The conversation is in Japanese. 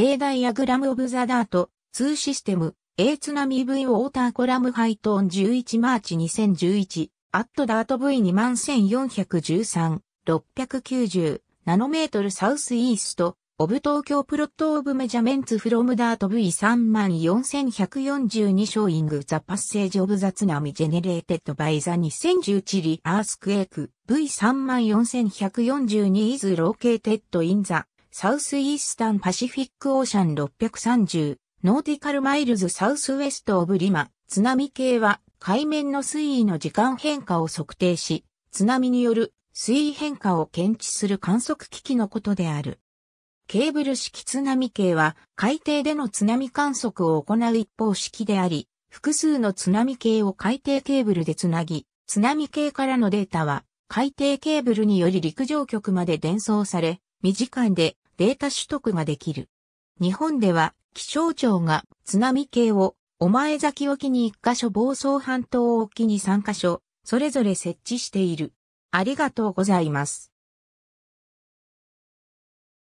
A ダイアグラムオブザダート、2システム、A 津波 V ウォーターコラムハイトーン11マーチ2011、アットダート V21413、690、ナノメートルサウスイースト、オブ東京プロットオブメジャメンツフロムダート V34142 ショーイングザパッセージオブザツナミジェネレーテッドバイザ2 0 1 1リアースクエイク V34142 イズローケーテッドインザサウスイースタンパシフィックオーシャン630、ノーティカルマイルズサウスウェストオブリマ、津波計は海面の水位の時間変化を測定し、津波による水位変化を検知する観測機器のことである。ケーブル式津波計は海底での津波観測を行う一方式であり、複数の津波計を海底ケーブルでつなぎ、津波計からのデータは海底ケーブルにより陸上局まで伝送され、短いでデータ取得ができる。日本では気象庁が津波計をお前崎沖に1カ所房総半島沖に3カ所、それぞれ設置している。ありがとうございます。